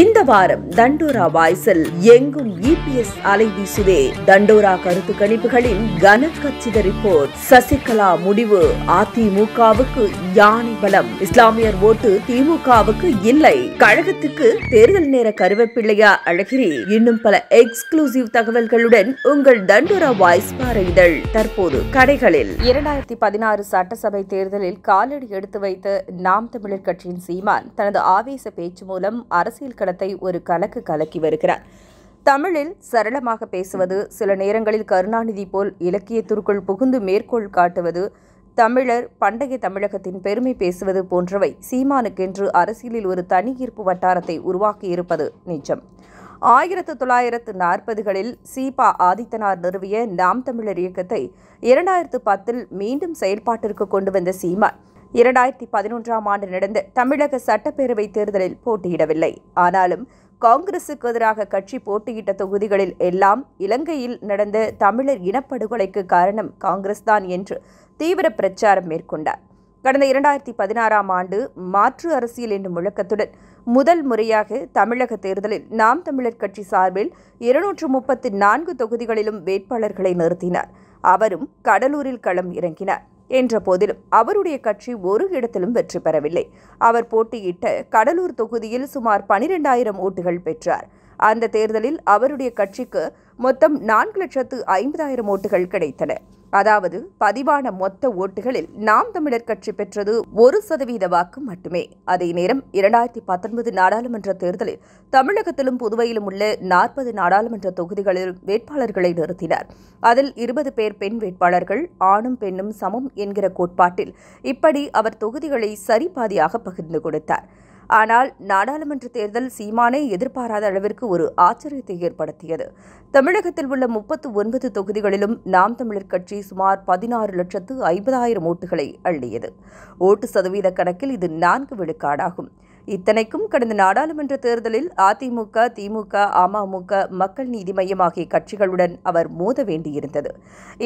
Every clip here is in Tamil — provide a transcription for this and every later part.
இந்த வாரம் தண்டோரா வாய்ஸில் எங்கும் இபிஎஸ் e அலை வீசுவே தண்டோரா கருத்து கணிப்புகளின் கனக்கச்சித ரிப்போர்ட் சசிகலா முடிவு அதிமுகவுக்கு யானை பலம் இஸ்லாமியர் ஓட்டு திமுகவுக்கு இல்லை கழகத்துக்கு தேர்தல் நேர கருவேப்பிள்ளையா அழகிரி இன்னும் பல எக்ஸ்க்ளூசிவ் தகவல்களுடன் உங்கள் தண்டோரா வாய்ஸ் இதழ் தற்போது கடைகளில் இரண்டாயிரத்தி பதினாறு சட்டசபை தேர்தலில் காலடி எடுத்து வைத்த நாம் தமிழர் கட்சியின் சீமான் தனது ஆவேச பேச்சு மூலம் அரசியல் போர்க்களத்தை ஒரு கலக்கு கலக்கி வருகிறார் தமிழில் சரளமாக பேசுவது சில நேரங்களில் கருணாநிதி போல் இலக்கியத்திற்குள் புகுந்து மேற்கோள் காட்டுவது தமிழர் பண்டைய தமிழகத்தின் பெருமை பேசுவது போன்றவை சீமானுக்கென்று அரசியலில் ஒரு தனி ஈர்ப்பு வட்டாரத்தை உருவாக்கியிருப்பது நிஜம் ஆயிரத்து தொள்ளாயிரத்து நாற்பதுகளில் சீபா ஆதித்தனார் நிறுவிய நாம் தமிழர் இயக்கத்தை இரண்டாயிரத்து பத்தில் மீண்டும் செயல்பாட்டிற்கு கொண்டு வந்த சீமான் இரண்டாயிரத்தி பதினொன்றாம் ஆண்டு நடந்த தமிழக சட்டப்பேரவை தேர்தலில் போட்டியிடவில்லை ஆனாலும் காங்கிரசுக்கு எதிராக கட்சி போட்டியிட்ட தொகுதிகளில் எல்லாம் இலங்கையில் நடந்த தமிழர் இனப்படுகொலைக்கு காரணம் காங்கிரஸ் தான் என்று தீவிர பிரச்சாரம் மேற்கொண்டார் கடந்த இரண்டாயிரத்தி பதினாறாம் ஆண்டு மாற்று அரசியல் என்னும் முழக்கத்துடன் முதல் முறையாக தமிழக தேர்தலில் நாம் தமிழர் கட்சி சார்பில் இருநூற்று முப்பத்தி நான்கு தொகுதிகளிலும் வேட்பாளர்களை நிறுத்தினார் அவரும் கடலூரில் களம் இறங்கினார் என்ற போதிலும் அவருடைய கட்சி ஒரு இடத்திலும் வெற்றி பெறவில்லை அவர் போட்டியிட்ட கடலூர் தொகுதியில் சுமார் பனிரெண்டாயிரம் ஓட்டுகள் பெற்றார் அந்த தேர்தலில் அவருடைய கட்சிக்கு மொத்தம் நான்கு லட்சத்து ஐம்பதாயிரம் ஓட்டுகள் கிடைத்தன அதாவது பதிவான மொத்த ஓட்டுகளில் நாம் தமிழர் கட்சி பெற்றது ஒரு சதவீத வாக்கு மட்டுமே அதே நேரம் இரண்டாயிரத்தி பத்தொன்பது நாடாளுமன்ற தேர்தலில் தமிழகத்திலும் புதுவையிலும் உள்ள நாற்பது நாடாளுமன்ற தொகுதிகளில் வேட்பாளர்களை நிறுத்தினர் அதில் இருபது பேர் பெண் வேட்பாளர்கள் ஆணும் பெண்ணும் சமம் என்கிற கோட்பாட்டில் இப்படி அவர் தொகுதிகளை சரிபாதியாக பகிர்ந்து கொடுத்தார் ஆனால் நாடாளுமன்ற தேர்தல் சீமானே எதிர்பாராத அளவிற்கு ஒரு ஆச்சரியத்தை ஏற்படுத்தியது தமிழகத்தில் உள்ள முப்பத்து ஒன்பது தொகுதிகளிலும் நாம் தமிழர் கட்சி சுமார் பதினாறு லட்சத்து ஐம்பதாயிரம் ஓட்டுகளை அள்ளியது ஓட்டு சதவீத கணக்கில் இது நான்கு விழுக்காடாகும் இத்தனைக்கும் கடந்த நாடாளுமன்ற தேர்தலில் அதிமுக திமுக அமமுக மக்கள் நீதி மையம் ஆகிய கட்சிகளுடன் அவர் மோத வேண்டியிருந்தது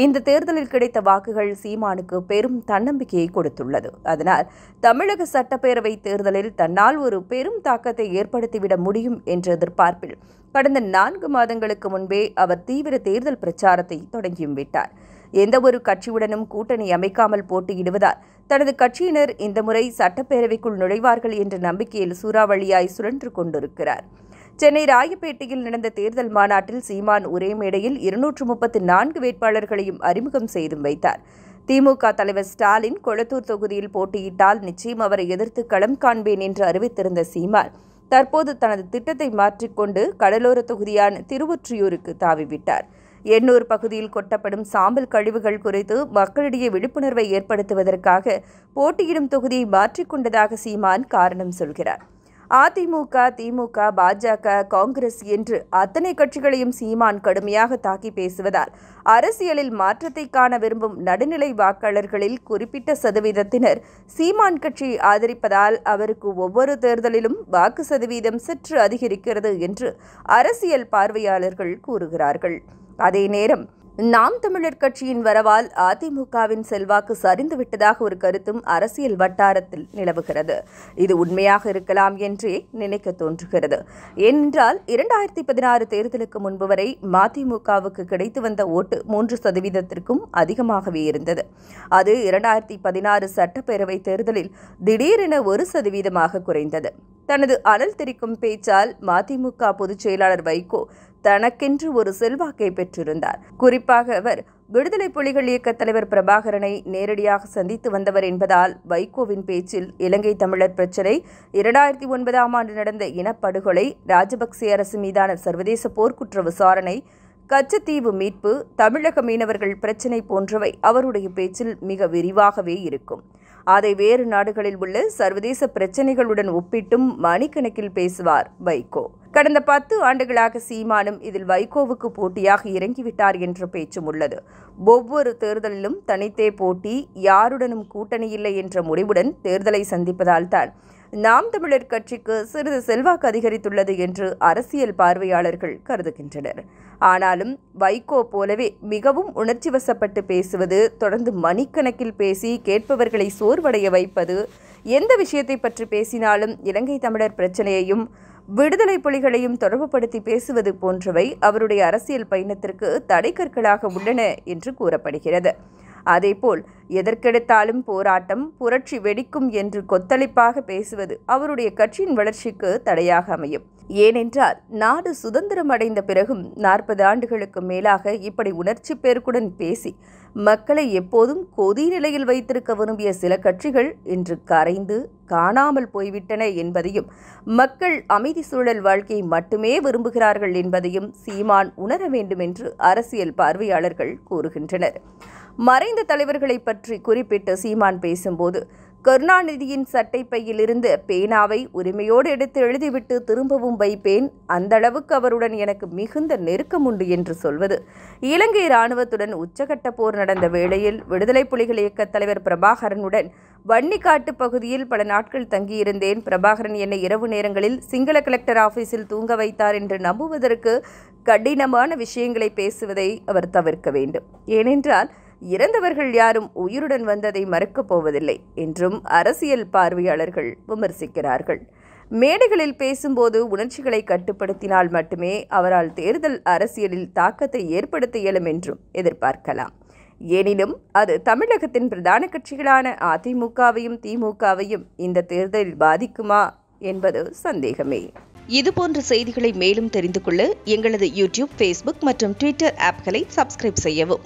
இந்த தேர்தலில் கிடைத்த வாக்குகள் சீமானுக்கு பெரும் தன்னம்பிக்கையை கொடுத்துள்ளது அதனால் தமிழக சட்டப்பேரவை தேர்தலில் தன்னால் ஒரு பெரும் தாக்கத்தை ஏற்படுத்திவிட முடியும் என்ற எதிர்பார்ப்பில் கடந்த நான்கு மாதங்களுக்கு முன்பே அவர் தீவிர தேர்தல் பிரச்சாரத்தை தொடங்கியும் விட்டார் எந்தவொரு கட்சியுடனும் கூட்டணி அமைக்காமல் போட்டியிடுவதால் தனது கட்சியினர் இந்த முறை சட்டப்பேரவைக்குள் நுழைவார்கள் என்ற நம்பிக்கையில் சூறாவளியாய் சுழன்று கொண்டிருக்கிறார் சென்னை ராயப்பேட்டையில் நடந்த தேர்தல் மாநாட்டில் சீமான் ஒரே மேடையில் இருநூற்று முப்பத்து நான்கு வேட்பாளர்களையும் அறிமுகம் செய்தும் வைத்தார் திமுக தலைவர் ஸ்டாலின் கொளத்தூர் தொகுதியில் போட்டியிட்டால் நிச்சயம் அவரை எதிர்த்து களம் காண்பேன் என்று அறிவித்திருந்த சீமான் தற்போது தனது திட்டத்தை மாற்றிக்கொண்டு கடலோர தொகுதியான திருவொற்றியூருக்கு தாவிவிட்டார் எண்ணூர் பகுதியில் கொட்டப்படும் சாம்பல் கழிவுகள் குறித்து மக்களிடையே விழிப்புணர்வை ஏற்படுத்துவதற்காக போட்டியிடும் தொகுதியை மாற்றிக்கொண்டதாக சீமான் காரணம் சொல்கிறார் அதிமுக திமுக பாஜக காங்கிரஸ் என்று அத்தனை கட்சிகளையும் சீமான் கடுமையாக தாக்கி பேசுவதால் அரசியலில் மாற்றத்தை காண விரும்பும் நடுநிலை வாக்காளர்களில் குறிப்பிட்ட சதவீதத்தினர் சீமான் கட்சியை ஆதரிப்பதால் அவருக்கு ஒவ்வொரு தேர்தலிலும் வாக்கு சதவீதம் சற்று அதிகரிக்கிறது என்று அரசியல் பார்வையாளர்கள் கூறுகிறார்கள் அதே நேரம் நாம் தமிழர் கட்சியின் வரவால் அதிமுகவின் செல்வாக்கு சரிந்து விட்டதாக ஒரு கருத்தும் அரசியல் வட்டாரத்தில் நிலவுகிறது இது உண்மையாக இருக்கலாம் என்றே நினைக்க தோன்றுகிறது ஏனென்றால் இரண்டாயிரத்தி பதினாறு தேர்தலுக்கு முன்பு வரை மதிமுகவுக்கு கிடைத்து வந்த ஓட்டு மூன்று சதவீதத்திற்கும் அதிகமாகவே இருந்தது அது இரண்டாயிரத்தி பதினாறு சட்டப்பேரவை தேர்தலில் திடீரென ஒரு சதவீதமாக குறைந்தது தனது அனல் தெரிக்கும் பேச்சால் மதிமுக பொதுச் செயலாளர் வைகோ தனக்கென்று ஒரு செல்வாக்கை பெற்றிருந்தார் குறிப்பாக அவர் விடுதலை புலிகள் இயக்க தலைவர் பிரபாகரனை நேரடியாக சந்தித்து வந்தவர் என்பதால் வைகோவின் பேச்சில் இலங்கை தமிழர் பிரச்சினை இரண்டாயிரத்தி ஒன்பதாம் ஆண்டு நடந்த இனப்படுகொலை ராஜபக்சே அரசு மீதான சர்வதேச போர்க்குற்ற விசாரணை கச்சத்தீவு மீட்பு தமிழக மீனவர்கள் பிரச்சினை போன்றவை அவருடைய பேச்சில் மிக விரிவாகவே இருக்கும் அதை வேறு நாடுகளில் உள்ள சர்வதேச பிரச்சினைகளுடன் ஒப்பிட்டும் மணிக்கணக்கில் பேசுவார் வைகோ கடந்த பத்து ஆண்டுகளாக சீமானும் இதில் வைகோவுக்கு போட்டியாக இறங்கிவிட்டார் என்ற பேச்சும் உள்ளது ஒவ்வொரு தேர்தலிலும் தனித்தே போட்டி யாருடனும் கூட்டணி இல்லை என்ற முடிவுடன் தேர்தலை சந்திப்பதால் தான் நாம் தமிழர் கட்சிக்கு சிறிது செல்வாக்கு அதிகரித்துள்ளது என்று அரசியல் பார்வையாளர்கள் கருதுகின்றனர் ஆனாலும் வைகோ போலவே மிகவும் உணர்ச்சி வசப்பட்டு பேசுவது தொடர்ந்து மணிக்கணக்கில் பேசி கேட்பவர்களை சோர்வடைய வைப்பது எந்த விஷயத்தை பற்றி பேசினாலும் இலங்கை தமிழர் பிரச்சனையையும் விடுதலை புலிகளையும் தொடர்புபடுத்தி பேசுவது போன்றவை அவருடைய அரசியல் பயணத்திற்கு தடைக்கற்களாக உள்ளன என்று கூறப்படுகிறது அதேபோல் எதற்கெடுத்தாலும் போராட்டம் புரட்சி வெடிக்கும் என்று கொத்தளிப்பாக பேசுவது அவருடைய கட்சியின் வளர்ச்சிக்கு தடையாக அமையும் ஏனென்றால் நாடு சுதந்திரம் அடைந்த பிறகும் நாற்பது ஆண்டுகளுக்கு மேலாக இப்படி உணர்ச்சி பேருக்குடன் பேசி மக்களை எப்போதும் கொதி நிலையில் வைத்திருக்க விரும்பிய சில கட்சிகள் இன்று கரைந்து காணாமல் போய்விட்டன என்பதையும் மக்கள் அமைதி சூழல் வாழ்க்கையை மட்டுமே விரும்புகிறார்கள் என்பதையும் சீமான் உணர வேண்டும் என்று அரசியல் பார்வையாளர்கள் கூறுகின்றனர் மறைந்த தலைவர்களை பற்றி குறிப்பிட்டு சீமான் பேசும்போது கருணாநிதியின் சட்டைப்பையிலிருந்து பேனாவை உரிமையோடு எடுத்து எழுதிவிட்டு திரும்பவும் வைப்பேன் அந்த அளவுக்கு அவருடன் எனக்கு மிகுந்த நெருக்கம் உண்டு என்று சொல்வது இலங்கை இராணுவத்துடன் உச்சகட்ட போர் நடந்த வேளையில் விடுதலை புலிகள் இயக்க தலைவர் பிரபாகரனுடன் வன்னிக்காட்டு பகுதியில் பல நாட்கள் தங்கியிருந்தேன் பிரபாகரன் என்னை இரவு நேரங்களில் சிங்கள கலெக்டர் ஆஃபீஸில் தூங்க வைத்தார் என்று நம்புவதற்கு கடினமான விஷயங்களை பேசுவதை அவர் தவிர்க்க வேண்டும் ஏனென்றால் இறந்தவர்கள் யாரும் உயிருடன் வந்ததை மறுக்கப் போவதில்லை என்றும் அரசியல் பார்வையாளர்கள் விமர்சிக்கிறார்கள் மேடைகளில் பேசும்போது உணர்ச்சிகளை கட்டுப்படுத்தினால் மட்டுமே அவரால் தேர்தல் அரசியலில் தாக்கத்தை ஏற்படுத்த இயலும் என்றும் எதிர்பார்க்கலாம் எனினும் அது தமிழகத்தின் பிரதான கட்சிகளான அதிமுகவையும் திமுகவையும் இந்த தேர்தலில் பாதிக்குமா என்பது சந்தேகமே இதுபோன்ற செய்திகளை மேலும் தெரிந்து கொள்ள எங்களது யூடியூப் ஃபேஸ்புக் மற்றும் ட்விட்டர் ஆப்களை சப்ஸ்கிரைப் செய்யவும்